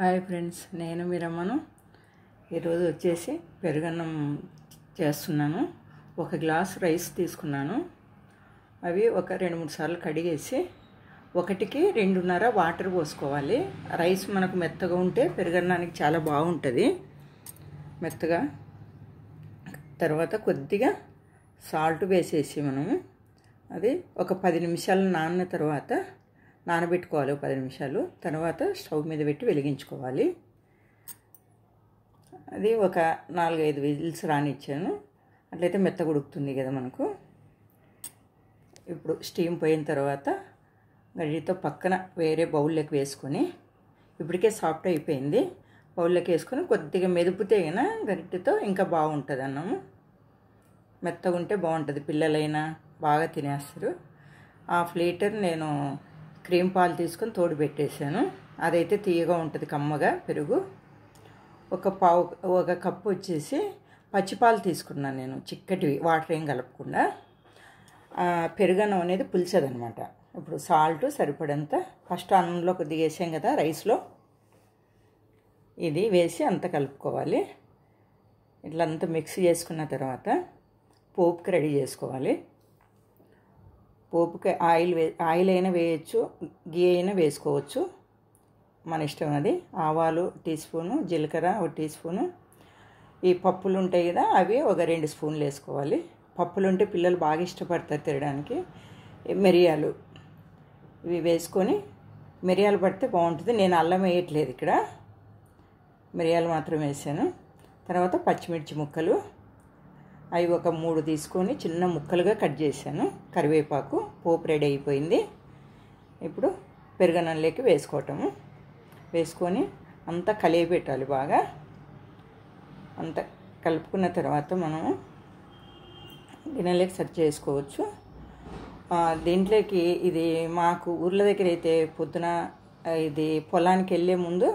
hi friends నేను మీరమ్మను ఈరోజు వచ్చేసి పెరుగన్నం చేస్తున్నాను ఒక గ్లాస్ రైస్ తీసుకున్నాను అవి ఒక రెండు మూడు సార్లు కడిగేసి ఒకటికి రెండున్నర వాటర్ పోసుకోవాలి రైస్ మనకు మెత్తగా ఉంటే పెరుగన్నానికి చాలా బాగుంటుంది మెత్తగా తర్వాత కొద్దిగా సాల్ట్ వేసేసి మనము అది ఒక పది నిమిషాలు నాన్న తర్వాత నానబెట్టుకోవాలి పది నిమిషాలు తర్వాత స్టవ్ మీద పెట్టి వెలిగించుకోవాలి అది ఒక నాలుగైదు విజిల్స్ రానిచ్చాను అట్లయితే మెత్త ఉడుకుతుంది కదా మనకు ఇప్పుడు స్టీమ్ పోయిన తర్వాత గడ్డితో పక్కన వేరే బౌల్లోకి వేసుకొని ఇప్పటికే సాఫ్ట్ అయిపోయింది బౌల్లోకి వేసుకొని కొద్దిగా మెదిపితే అయినా గరిటెతో ఇంకా బాగుంటుంది అన్నము మెత్తగా ఉంటే బాగుంటుంది పిల్లలైనా బాగా తినేస్తారు హాఫ్ లీటర్ నేను క్రీమ్ పాలు తీసుకొని తోడు పెట్టేశాను అదైతే తీయగా ఉంటుంది కమ్మగా పెరుగు ఒక పావు ఒక కప్పు వచ్చేసి పచ్చిపాలు తీసుకున్నాను నేను చిక్కటివి వాటర్ ఏం కలపకుండా పెరుగన్నం అనేది పులిసేదనమాట ఇప్పుడు సాల్ట్ సరిపడంత ఫస్ట్ అన్నంలో కొద్దిగా వేసాం కదా రైస్లో ఇది వేసి అంత కలుపుకోవాలి ఇట్లా అంతా మిక్స్ చేసుకున్న తర్వాత పోపుకి రెడీ చేసుకోవాలి పోపుకి ఆయిల్ వే ఆయిల్ అయినా వేయచ్చు గీ అయినా వేసుకోవచ్చు మన ఇష్టం అది ఆవాలు టీ స్పూను జీలకర్ర ఒక టీ స్పూను ఈ పప్పులు ఉంటాయి కదా అవి ఒక రెండు స్పూన్లు వేసుకోవాలి పప్పులు ఉంటే పిల్లలు బాగా ఇష్టపడతారు తినడానికి మిరియాలు ఇవి వేసుకొని మిరియాలు పడితే బాగుంటుంది నేను అల్లం వేయట్లేదు ఇక్కడ మిరియాలు మాత్రం వేసాను తర్వాత పచ్చిమిర్చి ముక్కలు అవి ఒక మూడు తీసుకొని చిన్న ముక్కలుగా కట్ చేశాను కరివేపాకు పోపు రెడీ అయిపోయింది ఇప్పుడు పెరుగన్నంలోకి వేసుకోవటము వేసుకొని అంతా కలిగి పెట్టాలి బాగా అంత కలుపుకున్న తర్వాత మనము గిన్నెలోకి సెట్ చేసుకోవచ్చు దీంట్లోకి ఇది మాకు ఊర్ల దగ్గర అయితే పొద్దున ఇది పొలానికి వెళ్ళే ముందు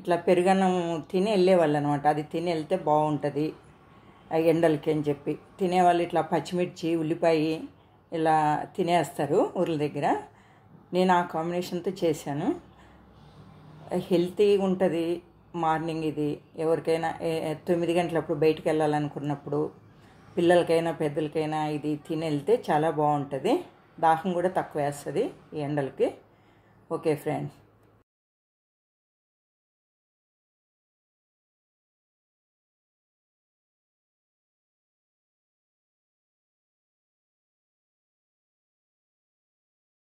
ఇట్లా పెరుగన్నం తిని వెళ్ళేవాళ్ళు అనమాట అది తిని వెళ్తే బాగుంటుంది ఎండలకి అని చెప్పి తినేవాళ్ళు ఇట్లా పచ్చిమిర్చి ఉల్లిపాయ ఇలా తినేస్తారు ఊర్ల దగ్గర నేను ఆ కాంబినేషన్తో చేశాను హెల్తీ ఉంటుంది మార్నింగ్ ఇది ఎవరికైనా తొమ్మిది గంటలప్పుడు బయటికి వెళ్ళాలనుకున్నప్పుడు పిల్లలకైనా పెద్దలకైనా ఇది తిని వెళ్తే చాలా బాగుంటుంది దాహం కూడా తక్కువ వేస్తుంది ఈ ఎండలకి ఓకే ఫ్రెండ్స్